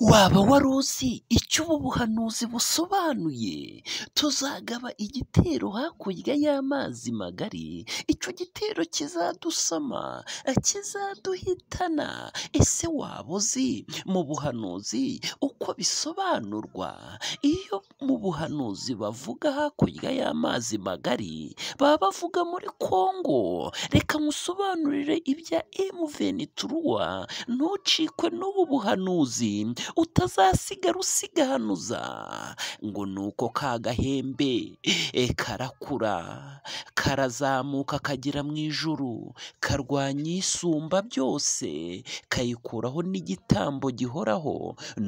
waba wari uzi cy'ubu buhanuzi busobanuye tuzagaba igitero hakurya y'amazi magari icyo gitero kizadusama kizaduhitana ese waba uzi mu buhanuzi uko bisobanurwa iyo mu buhanuzi bavuga hakurya y'amazi magari baba bavuga muri kongo reka musobanurire ibya emuveni turuwa ntucikwe n'ubu buhanuzi utazasigara usigaye kigahanuza ngo ni uko ka gahembe eh, karakura karazamuka kagera mu ijuru karwanya isumba byose kayikuraho n'igitambo gihoraho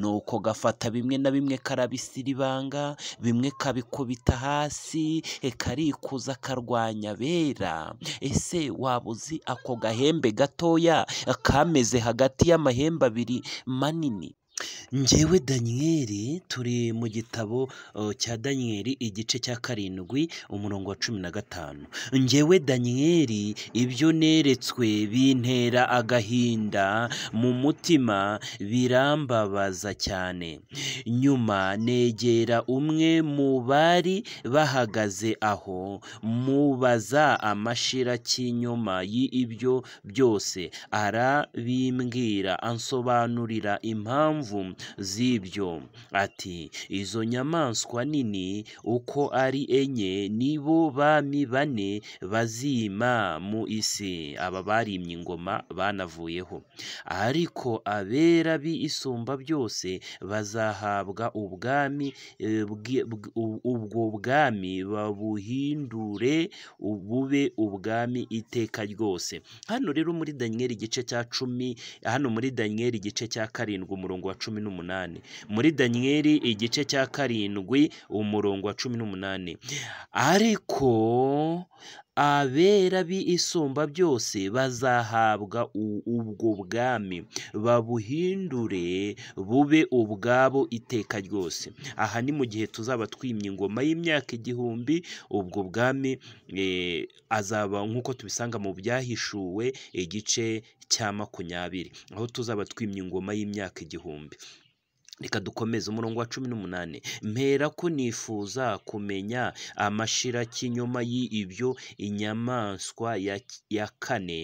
ni uko gafata bimwe na bimwe karabisiribanga bimwe kabikubita hasi eh, karikuza karwanya abera ese waba uzi ako gahembe gatoya kameze hagati y'amahembe abiri manini Njyewe daniyeli turi mu gitabo oh, cya daniyeli igice cya karindwi umurongo wa cumi na gatanu njyewe daniyeli ibyo neretswe bintera agahinda mu mutima birambabaza cyane nyuma negera umwe mu bari bahagaze aho mubaza amashira amashirakinyoma y'ibyo byose arabimbwira ansobanurira impamvu impamvu z'ibyo ati izo nyamaswa nini uko ari enye nibo bami bane bazima mu isi aba barimye ingoma banavuyeho ariko abera b'isumba byose bazahabwa ubwami e, ubwo bwami babuhindure bube ubwami iteka ryose hano rero muri daniyeli igice cya cumi hano muri daniyeli igice cya karindwi umurongo wa wa cumi n'umunani muri daniyeli igice cya karindwi umurongo wa cumi n'umunani ariko abera byose bazahabwa ubwo bwami babuhindure bube ubwabo iteka ryose aha ni mu gihe tuzaba twimye ingoma y'imyaka igihumbi ubwo bwami e, azaba nk'uko tubisanga mu byahishuwe igice cya makumyabiri aho tuzaba twimye ingoma y'imyaka igihumbi. reka dukomeze umurongo wa cumi n'umunani mpera ko nifuza kumenya amashirakinyoma y'ibyo inyamaswa ya kane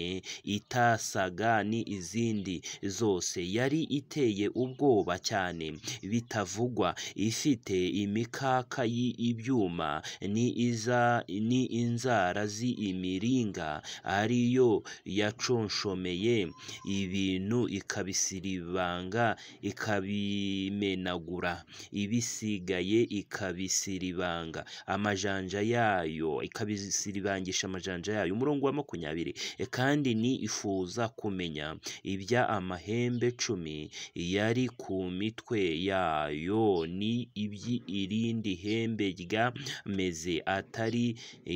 itasaga ni izindi zose yari iteye ubwoba cyane bitavugwa ifite imikaka y'ibyuma ni iza ni inzara z'imiringa ariyo yaconshomeye ibintu ikabisiribanga ikabi imenagura ibisigaye ikabisiribanga amajanja yayo ikabisiribangisha amajanja yayo umurongo wa makumyabiri e, kandi ni ifuza kumenya ibya amahembe cumi yari ku mitwe yayo ni iby' irindi hembe ryameze atari e,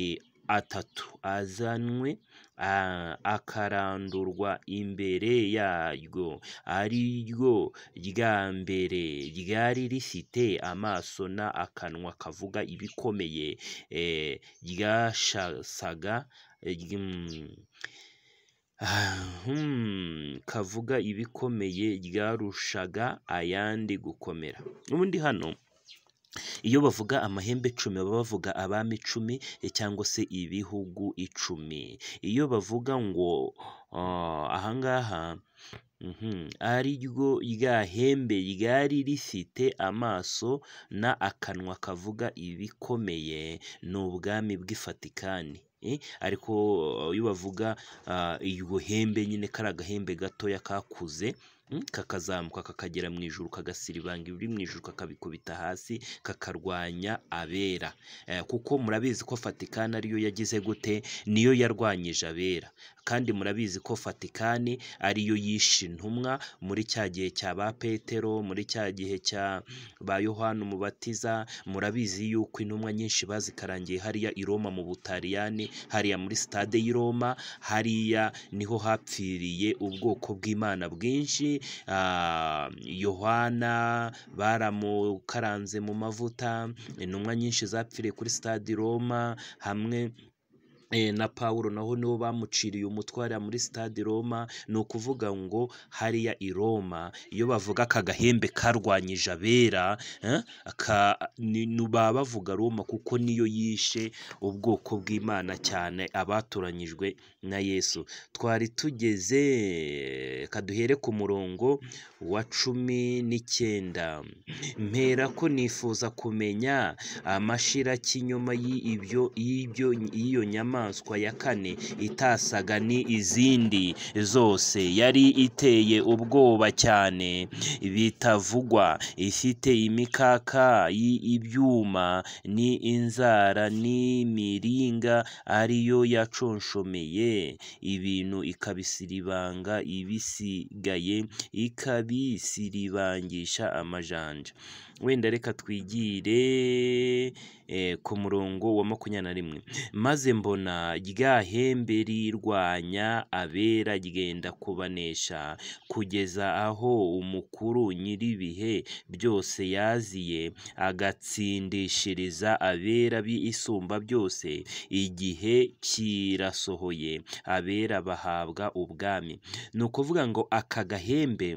atatu azanwe akarandurwa imbere yaryo ari ryo rya mbere ryari rifite amaso na akanwa kavuga ibikomeye e, ryashasaga mm, hmm, kavuga ibikomeye ryarushaga ayandi gukomera ubundi hano Iyo bavuga amahembe icumi baba bavuga abami icumi eh, cyangwa se ibihugu icumi, iyo bavuga ngo ahangaha ngaha mhm, ari ryo rya hembe ryari rifite amaso n' akanwa kavuga ibikomeye ni ubwami bw'i Vatikani, eh, ariko eh, iyo bavuga ah, iryo hembe nyine kariya gahembe gatoya kakuze. Hmm? kakazamuka kakagera mu ijuru kagasiribanga ibiri mu ijuru kakabikubita hasi kakarwanya abera eh, kuko murabizi ko fatikani ariyo yagize gute niyo yarwanyije abera kandi murabizi ko Vatikani ariyo yishe intumwa muri cya gihe cya ba Petero muri cya gihe cya ba Yohana umubatiza murabizi yuko intumwa nyinshi bazikarangiye hariya i Roma mu Butaliyani hariya muri stade y'i Roma hariya niho hapfiriye ubwoko bw'Imana bwinshi ah, Yohana baramukaranze mu mavuta intumwa nyinshi zapfiriye kuri stade Roma hamwe Eh, na pawulo naho nibo bamuciriye umutwara muri stade roma ni ukuvuga ngo hariya i roma iyo bavuga aka gahembe karwanyije abera eh, baba bavuga roma kuko niyo yishe ubwoko bw'imana cyane abatoranyijwe na yesu twari tugeze kaduhere ku murongo wa cumi n'icyenda mpera ko nifuza kumenya amashirakinyoma y'ibyo y'iyo nyamaswa nyamaswa ya kane itasaga ni izindi zose yari iteye ubwoba cyane bitavugwa ifite imikaka y'ibyuma ni inzara n'imiringa ariyo yaconshomeye ibintu ikabisiribanga ibisigaye ikabisiribangisha amajanja wenda reka twigire eh, ku murongo wa makumyabiri na rimwe maze mbona Imana ryahembe rirwanya abera ryenda kubanesha kugeza aho umukuru nyir'ibihe byose yaziye agatsindishiriza abera b'isumba byose igihe kirasohoye abera bahabwa ubwami ni ukuvuga ngo aka gahembe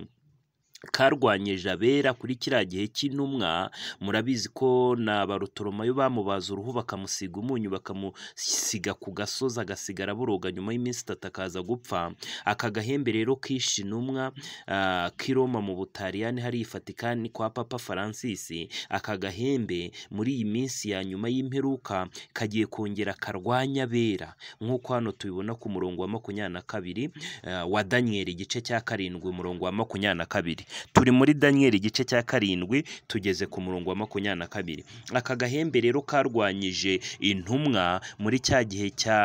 karwanyije abera kuri kiriya gihe cy'intumwa murabizi ko na ba rutoromayo bamubaza uruhu bakamusiga umunyu bakamusiga ku gasozi agasigara buroga nyuma y'iminsi itatu akaza gupfa aka gahembe rero kishe intumwa ah, k'iroma mu butaliyani hari ifatikani kwa papa francis aka gahembe muri iyi minsi ya nyuma y'imperuka kagiye kongera karwanya abera nk'uko hano tubibona ku murongo wa makumyabiri na kabiri ah, wa daniyeli igice cya karindwi umurongo wa makumyabiri na kabiri turi muri daniyeli igice cya karindwi tugeze ku murongo wa makumyabiri na kabiri aka gahembe rero karwanyije intumwa muri cya gihe cya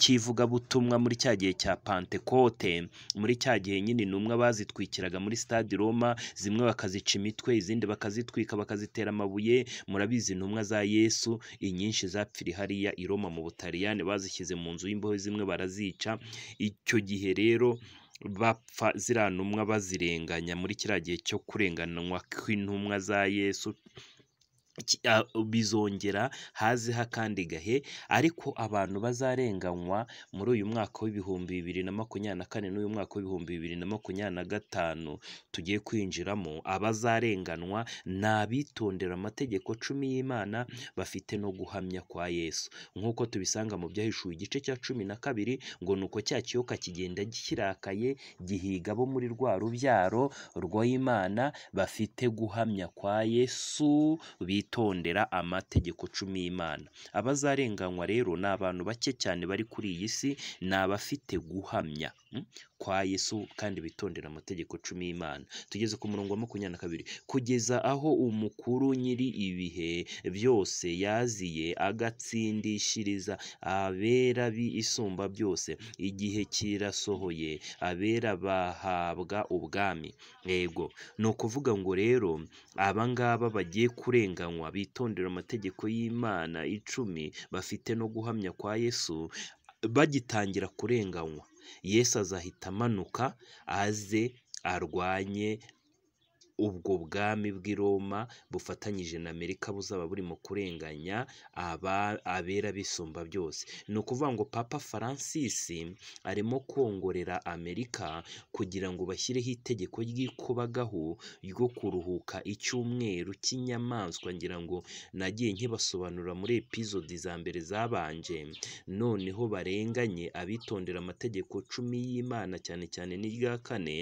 cy'ivugabutumwa muri cya gihe cya pantekote muri cya gihe nyine intumwa bazitwikiraga muri stade roma zimwe bakazica imitwe izindi bakazitwika bakazitera amabuye murabizi intumwa za yesu inyinshi zapfiri hariya i roma mu butaliyani bazishyize mu nzu y'imbohe zimwe barazica icyo gihe rero bapfa ziriya ntumwa bazirenganya muri kiriya gihe cyo kurenganwa kw'intumwa za Yesu bizongera hazeho akandi gahe ariko abantu bazarenganywa muri uyu mwaka w'ibihumbi bibiri na makumyabiri na kane n'uyu mwaka w'ibihumbi bibiri na makumyabiri na gatanu tugiye kwinjiramo abazarenganwa ni abitondera amategeko cumi y'imana bafite no guhamya kwa yesu nk'uko tubisanga mu byahishuye igice cya cumi na kabiri ngo ni uko cya kiyoka kigenda kirakaye gihiga abo muri rwa rubyaro rw'imana bafite guhamya kwa yesu bitondera amategeko cumi y'Imana abazarenganywa rero ni abantu bake cyane bari kuri iyi si ni abafite guhamya hmm? kwa Yesu kandi bitondera amategeko cumi y'Imana tugeze ku murongo wa makumyabiri na kabiri kugeza aho umukuru nyiri ibihe byose yaziye agatsindishiriza abera b'isumba byose igihe kirasohoye abera bahabwa ubwami yego ni ukuvuga ngo rero aba ngaba bagiye kurenganywa bitondera amategeko y'Imana icumi bafite no guhamya kwa Yesu bagitangira kurenganywa Yesu azahita amanuka aze arwanye ubwo bwami bw'i Roma bufatanyije na Amerika buzaba burimo kurenganya aba abera bisumba byose ni ukuvuga ngo papa Francis arimo kongorera Amerika kugira ngo bashyireho itegeko ry'ikubagahu ryo kuruhuka icyumweru cy'inyamaswa ngira ngo nagiye nkibasobanura muri epizodi za mbere zabanje noneho barenganye abitondera amategeko cumi y'Imana cyane cyane n'irya kane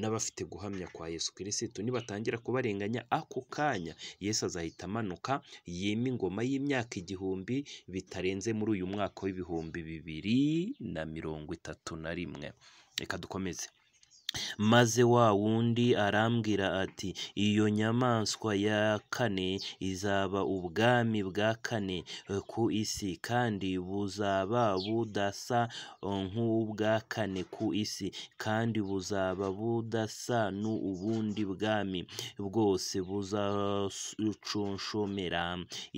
n'abafite guhamya kwa Yesu Kirisitu nibatangira kubarenganya ako kanya Yesu azahita amanuka yima ingoma y'imyaka igihumbi bitarenze muri uyu mwaka w'ibihumbi bibiri na mirongo itatu na rimwe reka dukomeze. maze wa wundi arambwira ati iyo nyamaswa ya kane izaba ubwami bwa kane e, ku isi kandi buzaba budasa e, nk'ubwa kane ku isi kandi buzaba budasa n'ubundi bwami bwose buzacushomera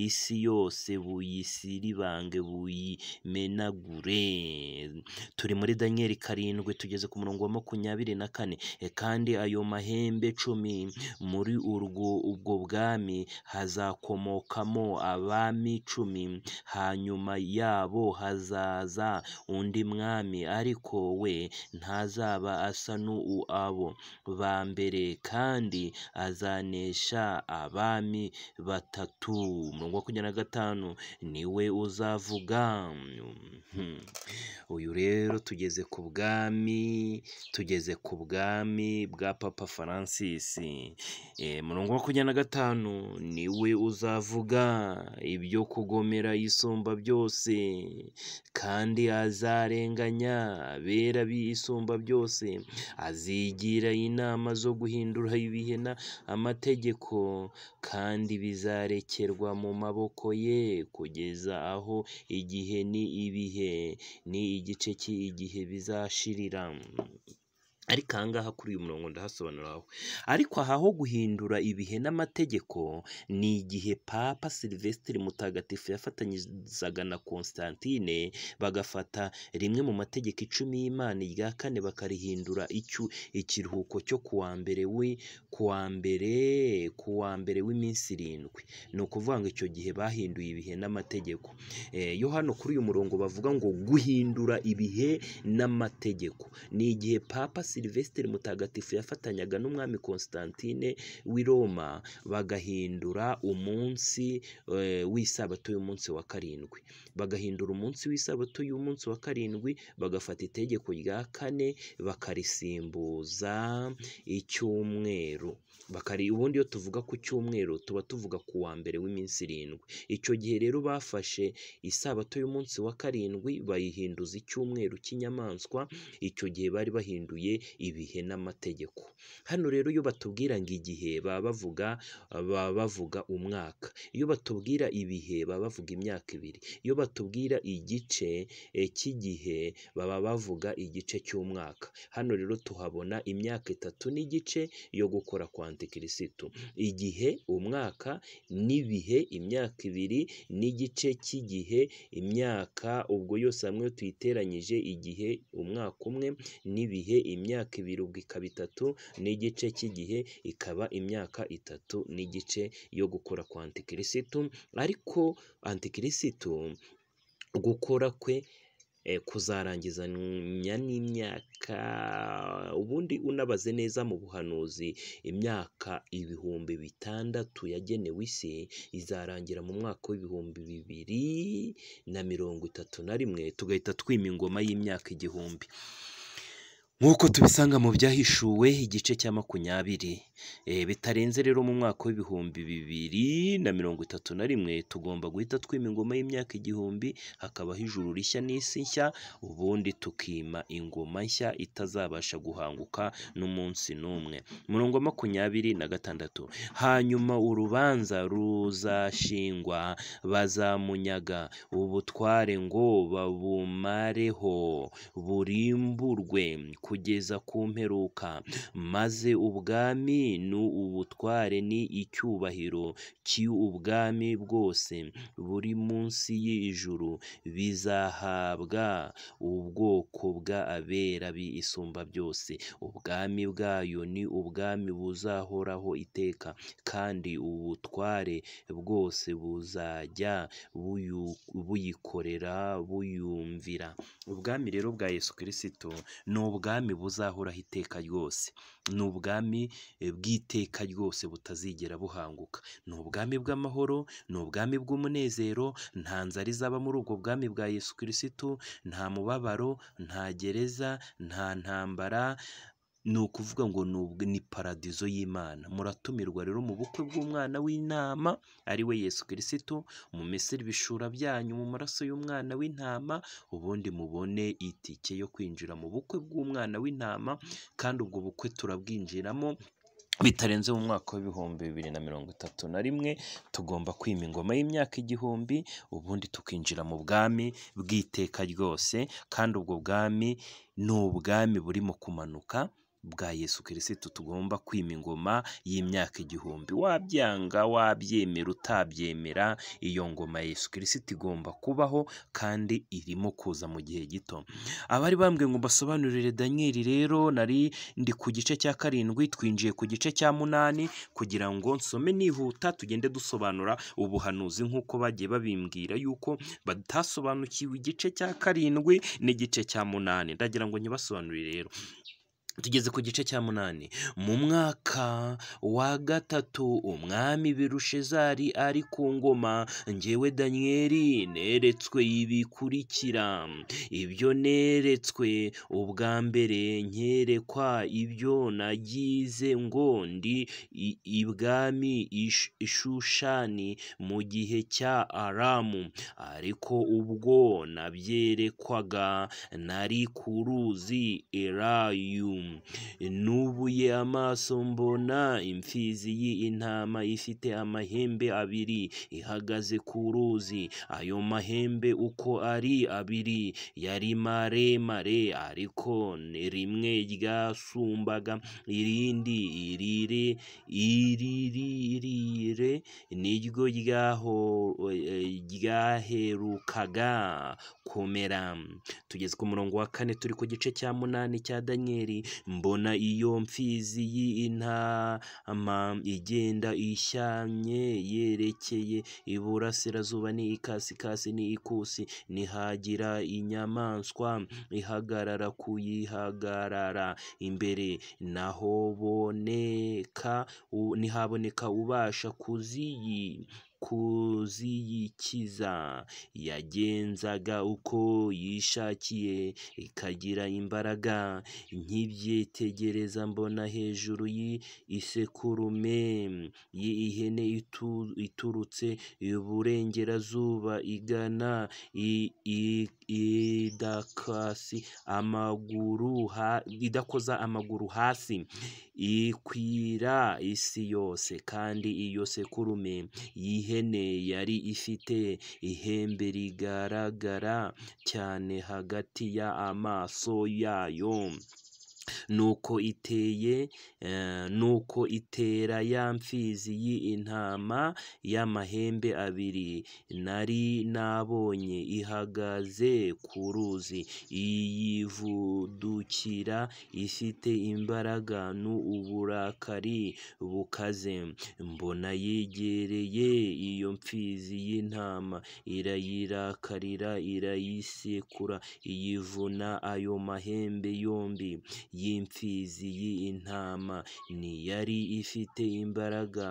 isi yose buyisiribange buyimenagure turi muri daniyeli karindwi tugeze ku murongo wa makumyabiri na kane e, kandi ayo mahembe cumi muri urwo ubwo bwami hazakomokamo abami cumi hanyuma yabo hazaza undi mwami ariko we ntazaba asa n'uw'abo ba mbere kandi azanesha abami batatu umurongo wa makumyabiri na gatanu niwe uzavuga hmm. uyu rero tugeze ku bwami tugeze ku ku bwami bwa papa francis eh, murongo makumyabiri kujyana gatanu niwe uzavuga ibyo kugomera isumba byose kandi azarenganya abera b'isumba byose azigira inama zo guhindura ibihe amategeko kandi bizarekerwa mu maboko ye kugeza aho igihe ni ibihe ni igice cy'igihe bizashirira ariko aha ngaha kuri uyu murongo ndahasobanurira wowe ariko aha ho guhindura ibihe n'amategeko ni igihe papa silivesitiri mutagatifu yafatanyizaga na constantine bagafata rimwe mu mategeko icumi y'imana irya kane bakarihindura icyo ikiruhuko cyo kuwa mbere kuwa mbere kuwa mbere w'iminsi irindwi ni ukuvuga ngo icyo gihe bahinduye ibihe n'amategeko eh, yo hano kuri uyu murongo bavuga ngo guhindura ibihe n'amategeko ni igihe papa silivesitiri Silivesiteri Mutagatifu yafatanyaga n'umwami Constantine w'i Roma bagahindura umunsi eh, w'isabato y'umunsi wa karindwi, bagahindura umunsi w'isabato y'umunsi wa karindwi bagafata itegeko rya kane bakarisimbuza icyumweru, ubundi iyo tuvuga ku cyumweru tuba tuvuga ku wa mbere w'iminsi irindwi, icyo gihe rero bafashe isabato y'umunsi wa karindwi bayihinduza icyumweru cy'inyamaswa, icyo gihe bari bahinduye ibihe n'amategeko. Hano rero iyo batubwira ngo igihe baba bavuga baba bavuga umwaka, iyo batubwira ibihe baba bavuga imyaka ibiri, iyo batubwira igice eh, cy'igihe baba bavuga igice cy'umwaka. Hano rero tuhabona imyaka itatu n'igice yo gukora kwa antikirisitu, igihe, umwaka n'ibihe, imyaka ibiri n'igice cy'igihe, imyaka ubwo yose hamwe tuyiteranyije igihe, umwaka umwe n'ibihe imyaka imyaka ibiri ubwo ikaba itatu n'igice cy'igihe ikaba imyaka itatu n'igice yo gukura kwa antikirisitu ariko antikirisitu gukora kwe eh, kuzarangizanya n'imyaka ubundi unabaze neza mu buhanuzi imyaka ibihumbi bitandatu yagenewe isi izarangira mu mwaka w'ibihumbi bibiri na mirongo itatu na rimwe tugahita twima ingoma y'imyaka igihumbi. nk'uko tubisanga mu byahishuwe igice cya makumyabiri eh, bitarenze rero mu mwaka w'ibihumbi bibiri na mirongo itatu na rimwe tugomba guhita twima ingoma y'imyaka igihumbi hakabaho ijuru rishya n'isi nshya ubundi tukima ingoma nshya itazabasha guhanguka n'umunsi n'umwe murongo makumyabiri na gatandatu hanyuma urubanza ruzashingwa bazamunyaga ubutware ngo babumareho burimburwe kugeza ku mperuka maze ubwami ni ubutware ni icyubahiro cy'ubwami bwose buri munsi y'ijuru bizahabwa ubwoko bw'abera byose ubwami bwayo ni ubwami buzahoraho iteka kandi ubutware bwose buzajya buyikorera buyumvira ubwami rero bwa Yesu Kristo ni ubwami ubwami buzahoraho iteka ryose ni ubwami eh, bw'iteka ryose butazigera buhanguka ni ubwami bw'amahoro ni ubwami bw'umunezero nta nzara izaba muri ubwo bwami bwa yesu kirisitu nta mubabaro nta gereza nta ntambara ni ukuvuga ngo ni paradizo y'imana muratumirwa rero mu bukwe bw'umwana w'intama ari we yesu kirisito mumesere ibishura byanyu mu maraso y'umwana w'intama ubundi mubone itike yo kwinjira mu bukwe bw'umwana w'intama kandi ubwo bukwe turabwinjiramo bitarenze mu mwaka w'ibihumbi bibiri na mirongo itatu na rimwe tugomba kwima ingoma y'imyaka igihumbi ubundi tukinjira mu bwami bw'iteka ryose kandi ubwo bwami ni ubwami burimo kumanuka bwa yesu kirisitu tugomba kwima ingoma y'imyaka igihumbi wabyanga wabyemera utabyemera iyo ngoma yesu kirisitu igomba kubaho kandi irimo kuza mu gihe gito abari bambwiye ngo mbasobanurire daniyeli rero nari ndi ku gice cya karindwi twinjiye ku gice cya munani kugira ngo nsome nihuta tugende dusobanura ubuhanuzi nk'uko bagiye babimbwira yuko batasobanukiwe igice cya karindwi n'igice cya munani ndagira ngo nyibasobanurire rero tugeze ku gice cya munani mu mwaka wa gatatu umwami birushezari ari ku ngoma ngewe daniyeli neretswe ibikurikira ibyo neretswe ubwa mbere nkerekwa ibyo nagize ngo ndi ibwami ishushani mu gihe cya aramu ariko ubwo nabyerekwaga nari ku ruzi erayu nubuye amaso mbona imfizi y'intama ifite amahembe abiri ihagaze ku ruzi ayo mahembe uko ari abiri yari maremare ariko rimwe ryasumbaga irindi irire iriririre niryo ryaherukaga kumera tugeze ku murongo wa kane turi ku gice cya munani cya daniyeli mbona iyo mfizi y'intama igenda ishyamye yerekeye iburasirazuba ni ikasikasi ni ikusi nihagira inyamaswa ihagarara kuyihagarara imbere naho nihaboneka ubasha kuziyi kuziyikiza yagenzaga uko yishakiye ikagira imbaraga nk'ibyetegereza mbona hejuru y'isekurume y'ihene iturutse iburengerazuba igana i idakasi amaguru ha, idakoza amaguru hasi ikwira isi yose kandi iyo sekurume y'ihene yari ifite ihembe rigaragara cyane hagati y'amaso yayo. nuko iteye eh, nuko itera ya mfizi y'intama y'amahembe abiri nari nabonye ihagaze ku ruzi iyivudukira ifite imbaraga n'uburakari bukaze mbona yegereye iyo mfizi y'intama irayirakarira irayisekura iyivuna ayo mahembe yombi y'imfizi y'intama ntiyari ifite imbaraga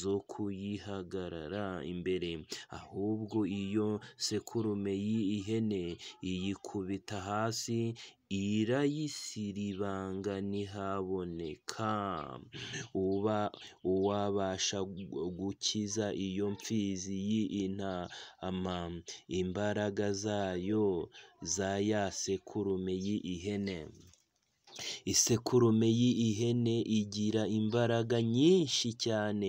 zo kuyihagarara imbere, ahubwo iyo sekurume y'ihene iyikubita hasi irayisiribanga ntihaboneka uwabasha gukiza iyo mfizi y'intama imbaraga zayo za ya sekurume y'ihene. Isekurume y'ihene igira imbaraga nyinshi cyane,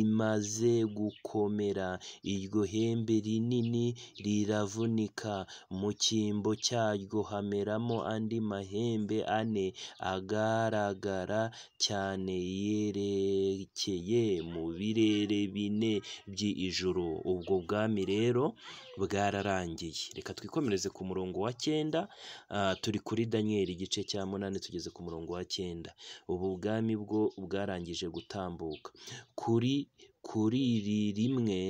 imaze gukomera, iryo hembe rinini riravunika, mu cyimbo cyaryo hameramo andi mahembe ane agaragara cyane, yerekeye mu birere bine by'ijuru, ubwo bwami rero bwararangiye, reka twikomereze ku murongo wa cyenda, ah, turi kuri Daniyeli igice cya munani. tugeze ku murongo wa cyenda ubu ubwami bwo bwarangije gutambuka kuri kuri rimwe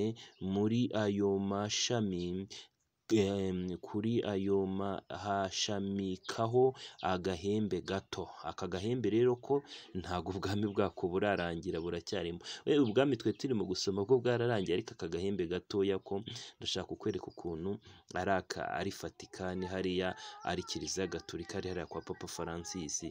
muri ayo mashami kuri ayo hashamikaho agahembe gato aka gahembe rero ko ntabwo ubwami bwako burarangira buracyarimo ubwami twe turimo gusoma bwo bwararangiye ariko aka gahembe gatoya ko ndashaka kukwereka ukuntu ari aka ari fatikani hariya ari kiliziya gaturika ari hariya kwa papa francis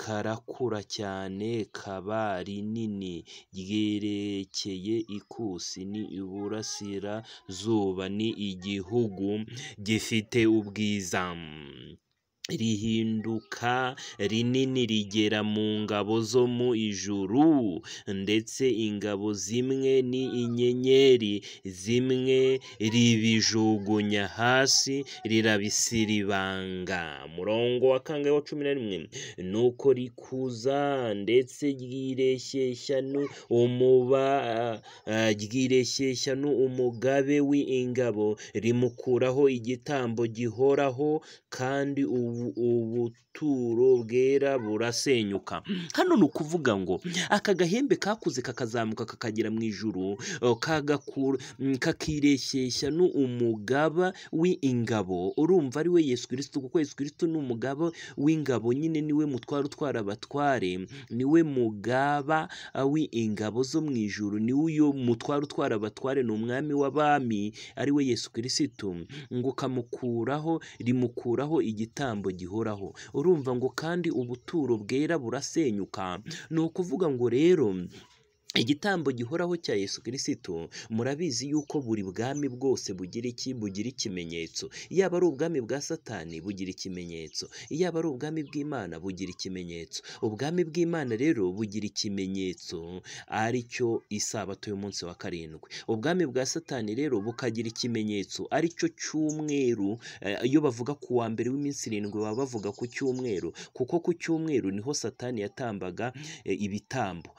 karakura cyane kaba rinini ryerekeye ikusi ni iburasirazuba ni igihugu gihugu gifite ubwiza. Mm, rihinduka rinini rigera mu ngabo zo mu ijuru ndetse ingabo zimwe ni inyenyeri zimwe ribijugunya hasi rirabisiribanga murongo wa kangahe wa cumi na rimwe nuko rikuza ndetse ryireshyeshyanu umuba ryireshyeshyanu umugabe w'ingabo rimukuraho igitambo gihoraho kandi ubu ubuturo bwera burasenyuka hano ni ukuvuga ngo aka gahembe kakuze kakazamuka kakagera mu ijuru oh, mm, kakireshyeshya ni umugaba w'ingabo urumva ari we yesu kirisito kuko yesu kirisito ni umugabo w'ingabo nyine niwe mutwara utwara abatware niwe mugaba ah, w'ingabo zo mu ijuru niwe uyo mutwara utwara abatware ni umwami w'abami ariwe yesu kirisito ngo kamukuraho rimukuraho igitambo igihembo gihoraho urumva ngo kandi ubuturo bwera burasenyuka ni ukuvuga ngo rero igitambo gihoraho cya yesu kirisitu murabizi yuko buri bwami bwose bugira iki bugira ikimenyetso yaba ari ubwami bwa satani bugira ikimenyetso yaba ari ubwami bw'imana bugira ikimenyetso ubwami bw'imana rero bugira ikimenyetso ari cyo isabato y'umunsi wa karindwi ubwami bwa satani rero bukagira ikimenyetso ari cyo cy'umweru eh, iyo bavuga ku wa mbere w'iminsi irindwi baba bavuga ku cyumweru kuko ku cyumweru niho satani yatambaga eh, ibitambo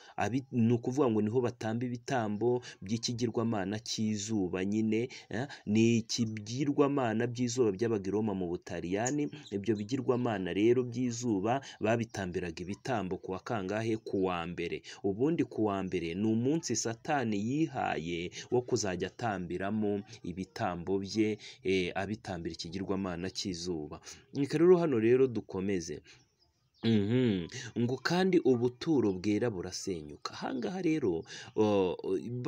ni ukuvuga ngo niho batamba ibitambo by'ikigirwamana cy'izuba nyine eh, ni ikibwirwamana by'izuba by'abagiroma mu Butaliyani ibyo bigirwamana rero by'izuba babitambiraga ibitambo ku kangahe ku wa mbere ubundi ku wa mbere ni umunsi satani yihaye wo kuzajya atambiramo ibitambo bye eh, abitambira ikigirwamana cy'izuba reka rero hano rero dukomeze ngo kandi ubuturo bwera burasenyuka aha ngaha rero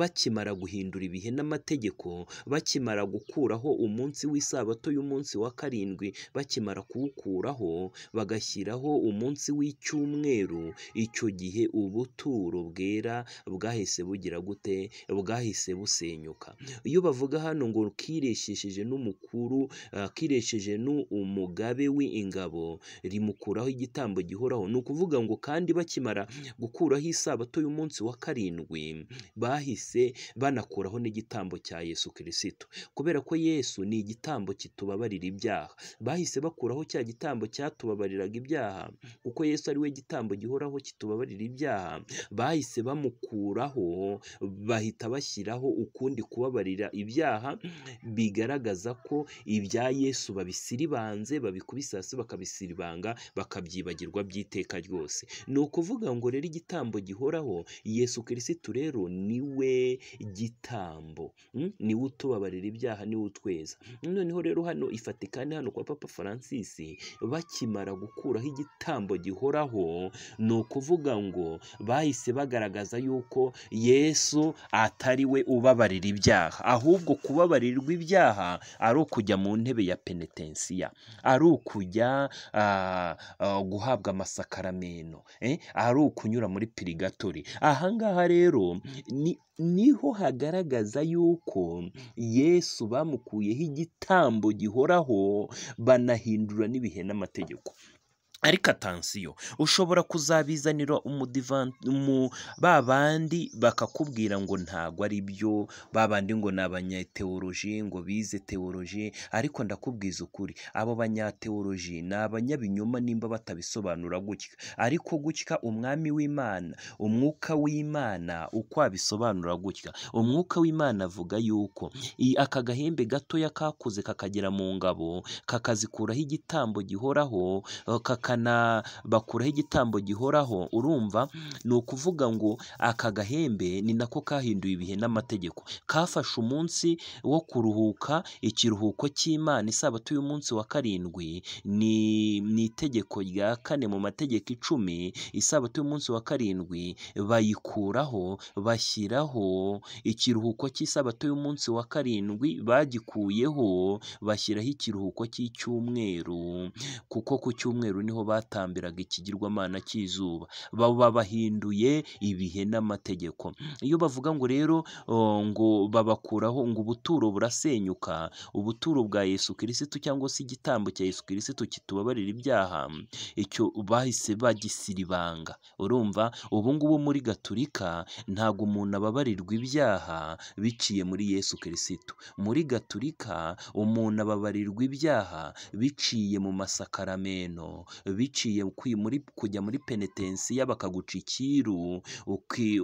bakimara guhindura ibihe n'amategeko bakimara gukuraho umunsi w'isabato y'umunsi wa karindwi bakimara kuwukuraho bagashyiraho umunsi w'icyumweru icyo gihe ubuturo bwera bwahise bugira gute bwahise busenyuka iyo bavuga hano ngo kiresheje n'umukuru kiresheje n'umugabe w'ingabo rimukuraho igitambo gihoraho ni ukuvuga ngo kandi bakimara gukuraho isabato y'umunsi wa karindwi bahise banakuraho n'igitambo cya yesu kirisito kubera ko yesu ni igitambo kitubabarira ibyaha bahise bakuraho cya gitambo cyatubabariraga ibyaha kuko yesu ari we gitambo gihoraho kitubabarira ibyaha bahise bamukuraho bahita bashyiraho ukundi kubabarira ibyaha bigaragaza ko ibya yesu babisiribanze babikubise hasi bakabisiribanga bakabyibagirwa ibikorwa by'iteka ryose ni ukuvuga ngo rero igitambo gihoraho yesu kirisitu rero niwe gitambo hmm? niwe utubabarira ibyaha niwe utweza noneho rero hano ifatikani hano kwa papa francis bakimara gukuraho igitambo gihoraho ni ukuvuga ngo bahise bagaragaza yuko yesu atari we ubabarira ibyaha ahubwo kubabarirwa ibyaha ari ukujya mu ntebe ya penetensiya ari ukujya ah, ah, guhabwa ahabwa amasakaramento eh? ari ukunyura muri pirigatori aha rero niho hagaragaza yuko yesu bamukuyeho igitambo gihoraho banahindura n'ibihe n'amategeko ariko atansiyo ushobora kuzabizanira ba bandi bakakubwira ngo ntabwo ari byo ba bandi ngo ni abanyateoloji ngo bize teoloji ariko ndakubwiza ukuri abo banyateoloji ni abanyabinyoma nimba batabisobanura gutya ariko gutya umwami w'imana umwuka w'imana uko abisobanura gutya umwuka w'imana avuga yuko aka gahembe gatoya kakuze kakagera mu ngabo kakazikuraho igitambo gihoraho kaka bakanabakuraho igitambo gihoraho urumva ni ukuvuga ngo aka gahembe ni nako kahinduye ibihe n'amategeko kafashe umunsi wo kuruhuka ikiruhuko cy'imana isabato y'umunsi wa karindwi ni mu itegeko rya kane mu mategeko icumi isabato y'umunsi wa karindwi bayikuraho bashyiraho ikiruhuko cy'isabato y'umunsi wa karindwi bagikuyeho bashyiraho ikiruhuko cy'icyumweru kuko ku cyumweru niho batambiraga ikigirwamana cy'izuba babahinduye ibihe n'amategeko iyo bavuga ngo rero ngo babakuraho ngo ubuturo burasenyuka ubuturo bwa yesu kirisitu cyangwa se igitambo cya yesu kirisitu kitubabarira ibyaha icyo bahise bagisiribanga urumva ubu ngubu muri gaturika ntabwo umuntu ababarirwa ibyaha biciye muri yesu kirisitu muri gaturika umuntu ababarirwa ibyaha biciye mu masakaramentu biciye muri kujya muri penetensiya bakaguca icyiru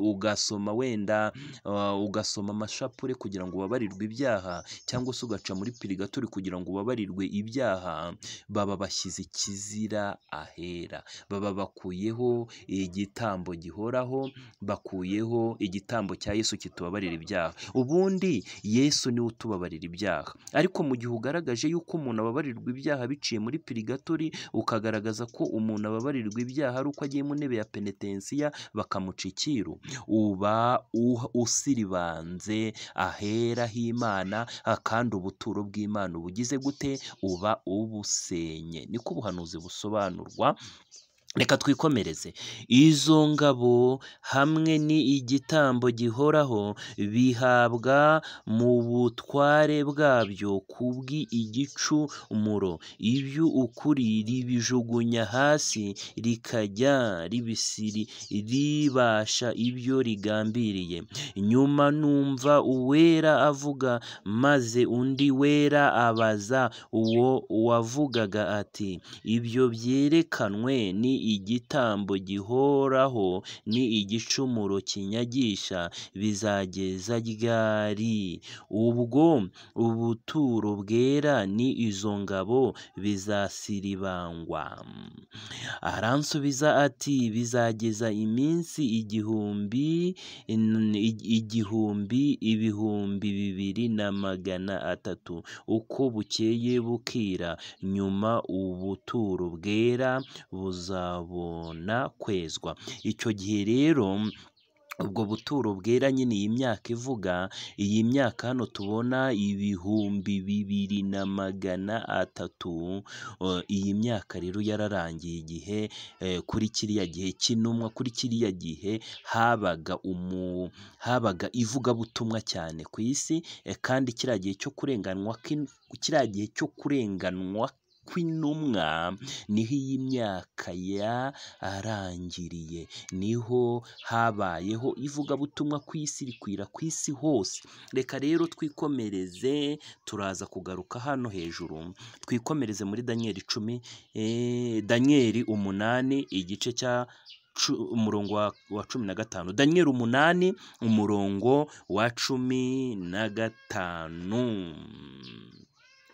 ugasoma wenda uh, ugasoma amashapure kugira ngo ubabarirwe ibyaha cyangwa se ugaca muri pirigaturi kugira ngo ubabarirwe ibyaha baba bashyize ikizira ahera baba bakuyeho igitambo gihoraho bakuyeho igitambo cya yesu kitubabarira ibyaha ubundi yesu niwe utubabarira ibyaha ariko mu gihe ugaragaje yuko umuntu ababarirwa ibyaha biciye muri pirigaturi ukagaragaza bagaragaza ko umuntu ababarirwa ibyaha ari uko agiye mu ntebe ya penetensiya bakamuca icyiru uba usiribanze ahera h'imana kandi ubuturo bw'imana ubugize gute uba ubusenye niko ubuhanuzi busobanurwa reka twikomereze izo ngabo hamwe n'igitambo gihoraho bihabwa mu butware bwabyo kubw'igicumuro ukuri ribijugunya hasi rikajya ribisiri ribasha ibyo rigambiriye nyuma numva uwera avuga maze undi wera abaza uwo wavugaga ati ibyo byerekanwe ni igitambo gihoraho ni igicumuro kinyagisha bizageza ryari ubwo ubuturo bwera ni izo ngabo bizasiribangwa aransubiza ati bizageza iminsi igihumbi igihumbi ibihumbi bibiri na magana atatu uko bukeye bukira nyuma ubuturo bwera buza bakabona kwezwa icyo gihe rero ubwo buturo bwera nyine iyi myaka ivuga iyi myaka hano tubona ibihumbi bibiri na magana atatu iyi myaka rero yararangiye igihe e, kuri kiriya gihe cy'intumwa kuri kiriya gihe habaga habaga ivugabutumwa cyane ku isi e, kandi kiriya gihe cyo kurenganwa kiriya gihe cyo kurenganwa kw'intumwa niho iyi myaka yarangiriye niho habayeho ivugabutumwa ku isi rikwira ku isi hose reka rero twikomereze turaza kugaruka hano hejuru twikomereze muri daniyeli icumi eh, daniyeli umunani igice cya umurongo wa cumi na gatanu daniyeli umunani umurongo wa cumi na gatanu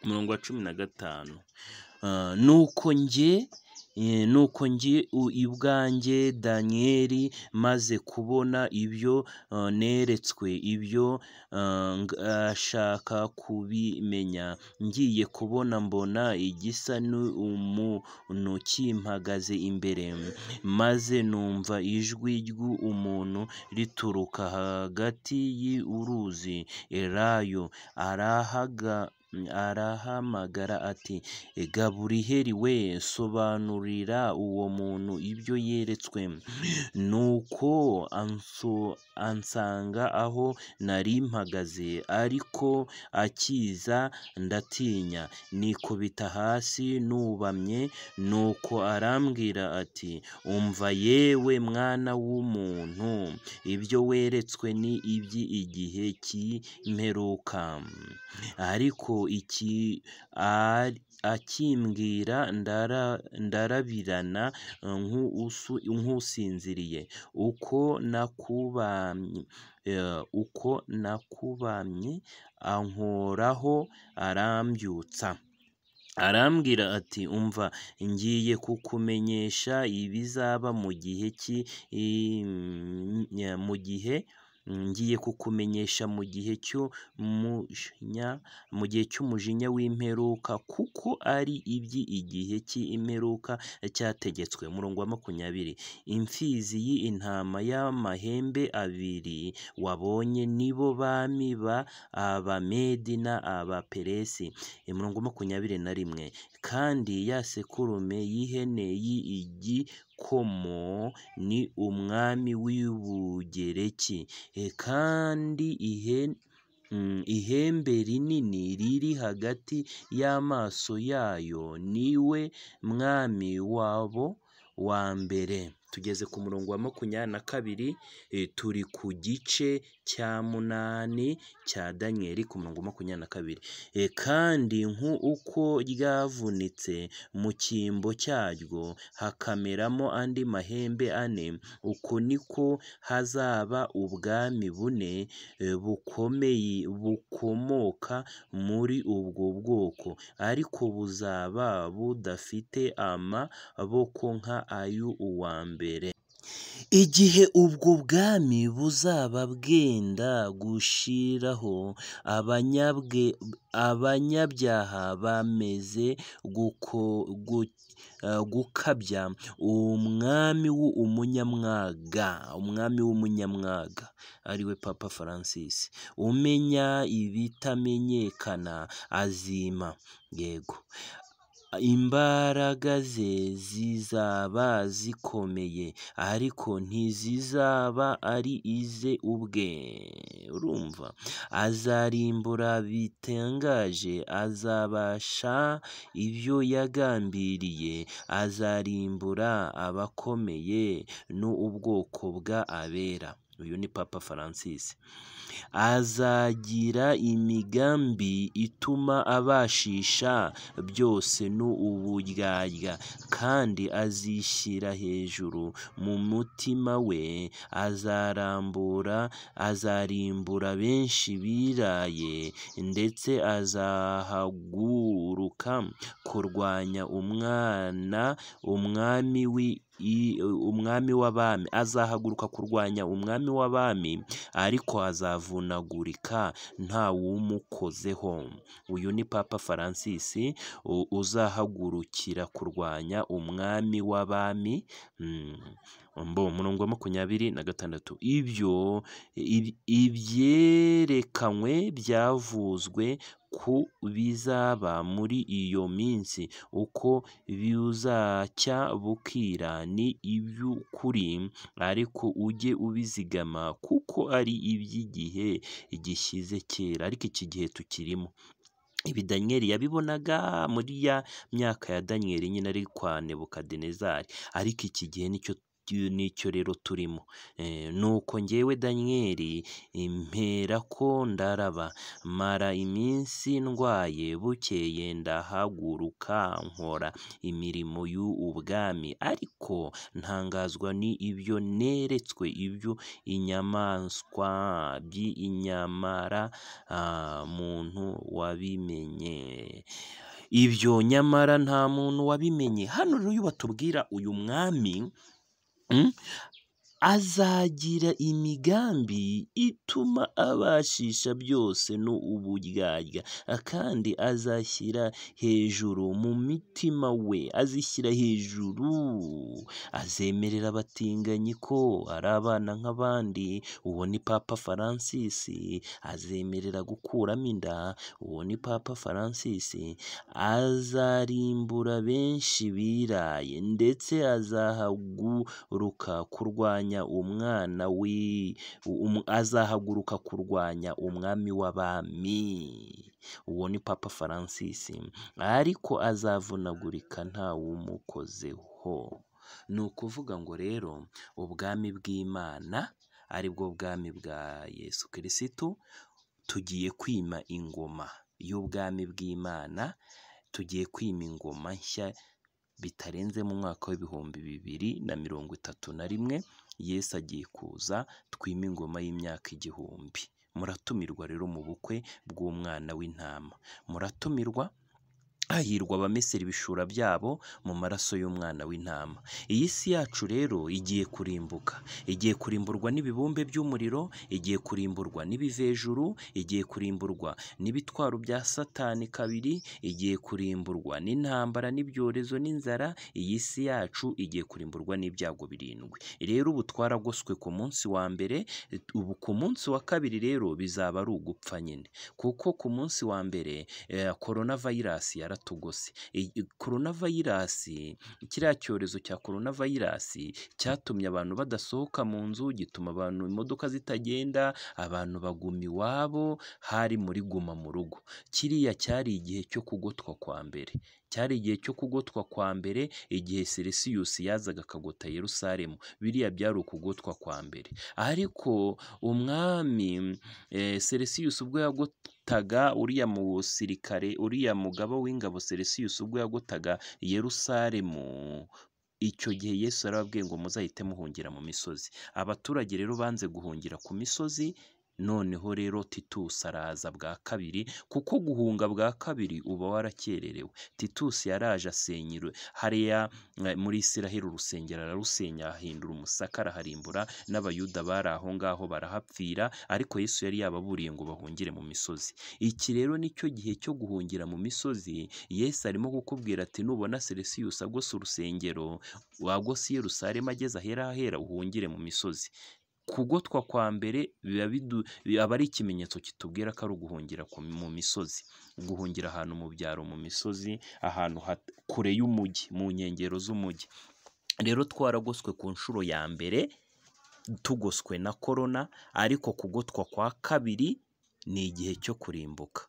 umurongo wa cumi na gatanu ah, nuko njye eh, nuko njye ubwanjye daniyeli maze kubona ibyo ah, neretswe ibyo ah, ashaka kubimenya ngiye kubona mbona igisa n'umuntu kimpagaze imbere maze numva ijwi ry'umuntu rituruka hagati y'uruzi elayo arahaga arahamagara ati gaburiheri we sobanurira uwo muntu ibyo yeretswe nuko ansanga aho nari mpagaze ariko akiza ndatinya nikubita hasi nubamye nuko arambwira ati umva yewe mwana w'umuntu ibyo weretswe ni iby'igihe cy'imperuka ariko iki akimbwira ndarabirana nk'usinziriye e, uko nakubamye ankoraho arambyutsa arambwira ati umva ngiye kukumenyesha ibizaba mu gihe mu gihe ngiye kukumenyesha mu gihe cy'umujinya mu gihe cy'umujinya w'imperuka kuko ari iby igihe cy'imperuka cyategetswe murongo wa makumyabiri imfizi y'intama y'amahembe abiri wabonye nibo bami ba abamedi abaperesi umurongo wa makumyabiri na rimwe kandi ya sekurume y'ihene y'igikomo ni umwami w'ubugereki e, kandi mm, ihembe rinini riri hagati y'amaso yayo ni we mwami wabo wa mbere tugeze ku murongo wa makumyabiri na kabiri eh, turi ku gice cya munani cya daniyeli ku murongo wa makumyabiri na kabiri eh, kandi nk'uko ryavunitse mu cyimbo cyaryo hakameramo andi mahembe ane uko niko hazaba ubwami bune eh, bukomeye bukomoka muri ubwo bwoko ariko buzaba budafite amaboko nka ay'uwa mbere imbere igihe ubwo bwami buzaba bwenda gushiraho abanyabyaha bameze guko eh, gukabya umwami w'umunyamwaga umwami w'umunyamwaga ariwe papa francis umenya ibitamenyekana azima yego imbaraga ze zizaba zikomeye ariko ntizizaba ari ize ubwe urumva azarimbura bitangaje azabasha ibyo yagambiriye azarimbura abakomeye n'ubwoko bw'abera uyu ni papa francis azagira imigambi ituma abashisha byose n'uburyarya kandi azishyira hejuru mu mutima we azarambura azarimbura benshi biraye ndetse azahaguruka kurwanya umwana umwami wi umwami w'abami azahaguruka kurwanya umwami w'abami ariko azavunagurika nta wumukozeho uyu ni papa francis uzahagurukira kurwanya umwami w'abami. Mm, umurongo wa makumyabiri na gatandatu ibyo ibyerekanwe byavuzwe ku bizaba muri iyo minsi uko buzacya bukira ni iby'ukuri ariko ujye ubizigama kuko ari iby'igihe gishyize kera ariko iki gihe tukirimo ibi daniyeli yabibonaga muri ya myaka ya daniyeli nyine ari kwa nebukadinezari ariko iki gihe nicyo nicyo rero turimo eh, nuko ngewe daniyeli ko ndaraba mara iminsi ndwaye bukeye ndahaguruka nkora imirimo y'ubwami ariko ntangazwa ni ibyo neretswe ibyo inyamaswa by'inyamaramuntu ah, wabimenye ibyo nyamara nta muntu wabimenye hano rero batubwira uyu mwami 嗯。azagira imigambi ituma abashisha byose n'uburyarya, kandi azashyira hejuru mu mitima we, azishyira hejuru, azemerera abatinganyi ko ari abana nk'abandi, uwo ni Papa Francis, azemerera gukuramo inda, uwo ni Papa Francis, azarimbura benshi biraye, ndetse azahaguruka kurwanya kurwanya umwana azahaguruka kurwanya umwami w'abami uwo ni papa francis ariko azavunagurika nta ntawumukozeho ni ukuvuga ngo rero ubwami bw'imana aribwo bwami bwa yesu kirisitu tugiye kwima ingoma y'ubwami bw'imana tugiye kwima ingoma nshya bitarenze mu mwaka w'ibihumbi bibiri na mirongo itatu na rimwe Yesu agiye kuza twime ingoma y'imyaka igihumbi, muratumirwa rero mu bukwe bw'umwana w'intama muratumirwa. hahirwa abamesera ibishura byabo mu maraso y'umwana w'intama iyi si yacu rero igiye kurimbuka igiye kurimburwa n'ibibumbe by'umuriro igiye kurimburwa n'ibivejuru igiye kurimburwa n'ibitwaro bya satani kabiri igiye kurimburwa n'intambara n'ibyorezo n'inzara iyi si yacu igiye kurimburwa n'ibyago birindwi rero ubu twaragoswe ku munsi wa mbere ubu ku munsi wa kabiri rero bizaba ari ugupfa nyine kuko ku munsi wa mbere korona eh, vayirasi yara baratugose korona vayirasi kiriya cyorezo cya korona vayirasi cyatumye abantu badasohoka mu nzu gituma abantu imodoka zitagenda abantu baguma iwabo hari muri guma mu rugo kiriya cyari igihe cyo kugotwa kwa mbere. cyari igihe cyo kugotwa kwa mbere igihe selisiyusi yazaga akagota yerusalemu biriya byari ukugotwa kwa mbere ariko umwami selisiyusi eh, ubwo yagotaga uriya musirikare uriya mugabo w'ingabo selisiyusi ubwo yagotaga yerusalemu icyo gihe yesu yarababwiye ngo muzahite muhungira mu misozi abaturage rero banze guhungira ku misozi noneho rero titus araza bwa kabiri kuko guhunga bwa kabiri uba warakererewe Titus yaraje asenya hariya eh, muri isiraheli urusengero ararusenya ahindura umusaka araharimbura n'abayuda bari aho ngaho barahapfira ariko yesu yari yababuriye ngo bahungire mu misozi iki rero nicyo gihe cyo guhungira mu misozi yesu arimo kukubwira ati nubona seresiyusi agose urusengero wagose yerusalemu ageze ahera ahera uhungire mu misozi kugotwa kwa mbere biba aba ari ikimenyetso kitubwira ko ari uguhungira mu misozi guhungira ahantu mu byaro mu misozi ahantu kure y'umujyi mu nkengero z'umujyi rero twaragoswe ku nshuro ya mbere tugoswe na korona ariko kugotwa kwa kabiri ni igihe cyo kurimbuka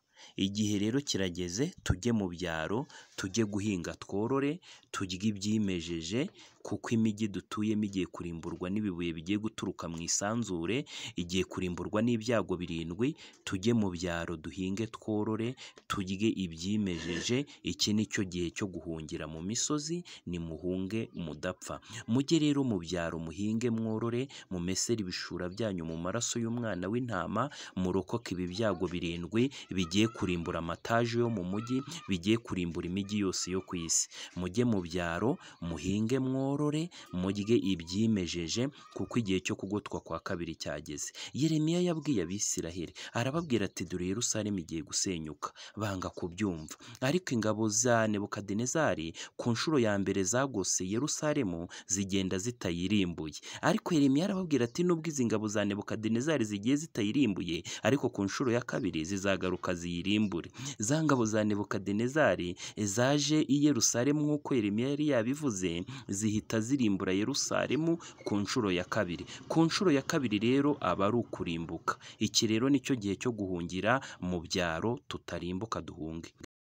igihe rero kirageze tujye mu byaro tujye guhinga tworore turye ibyimejeje kuko imijyi dutuyemo igiye kurimburwa n'ibibuye bigiye guturuka mu isanzure igiye kurimburwa n'ibyago birindwi tujye mu byaro duhinge tworore turye ibyimejeje iki ni cyo gihe cyo guhungira mu misozi nimuhunge mudapfa mujye rero mu byaro muhinge mworore mumesere ibishura byanyu mu maraso y'umwana w'intama murokoke ibi byago birindwi bigiye kurimbura amataje yo mu mujyi bigiye kurimbura imijyi yose yo ku isi mujye mu byaro muhinge mworore mworore murye ibyimejeje kuko igihe cyo kugotwa kwa kabiri cyageze yeremiya yabwiye abisiraheli arababwira ati dore yerusalemu igiye gusenyuka banga kubyumva ariko ingabo za nebukadinezari ku nshuro ya mbere zagose yerusalemu zigenda zitayirimbuye ariko yeremiya arababwira ati nubwo izi ngabo za nebukadinezari zigiye zitayirimbuye ariko ku nshuro ya kabiri zizagaruka ziyirimbure za ngabo za nebukadinezari zaje i yerusalemu nk'uko yeremiya yari yabivuze zihita ahita azirimbura yerusalemu ku nshuro ya kabiri ku nshuro ya kabiri rero aba ari ukurimbuka iki rero nicyo gihe cyo guhungira mu byaro tutarimbuka duhunge